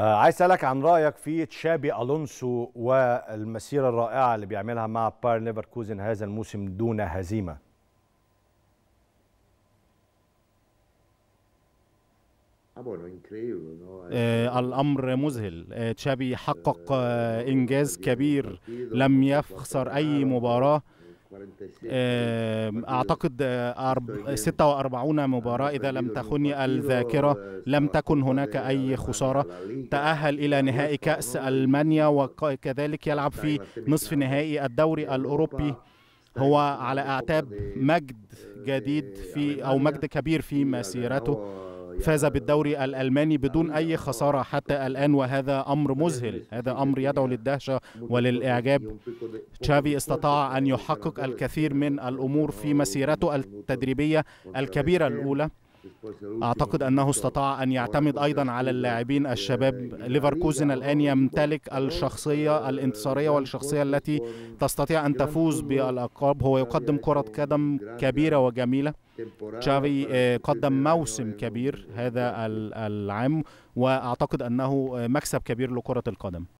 آه، عايز اسالك عن رايك في تشابي الونسو والمسيره الرائعه اللي بيعملها مع باير ليفركوزن هذا الموسم دون هزيمه آه، الأمر مذهل آه، تشابي حقق إنجاز كبير لم يخسر أي مباراة أعتقد 46 آه، مباراة إذا لم تخني الذاكرة لم تكن هناك أي خسارة تأهل إلى نهائي كأس ألمانيا وكذلك يلعب في نصف نهائي الدوري الأوروبي هو على أعتاب مجد جديد في أو مجد كبير في مسيرته فاز بالدوري الألماني بدون أي خسارة حتى الآن وهذا أمر مذهل هذا أمر يدعو للدهشة وللإعجاب تشافي استطاع أن يحقق الكثير من الأمور في مسيرته التدريبية الكبيرة الأولى أعتقد أنه استطاع أن يعتمد أيضا على اللاعبين الشباب ليفركوزن الآن يمتلك الشخصية الانتصارية والشخصية التي تستطيع أن تفوز بالألقاب هو يقدم كرة قدم كبيرة وجميلة تشافي آه، قدم موسم كبير هذا العام واعتقد انه آه، مكسب كبير لكره القدم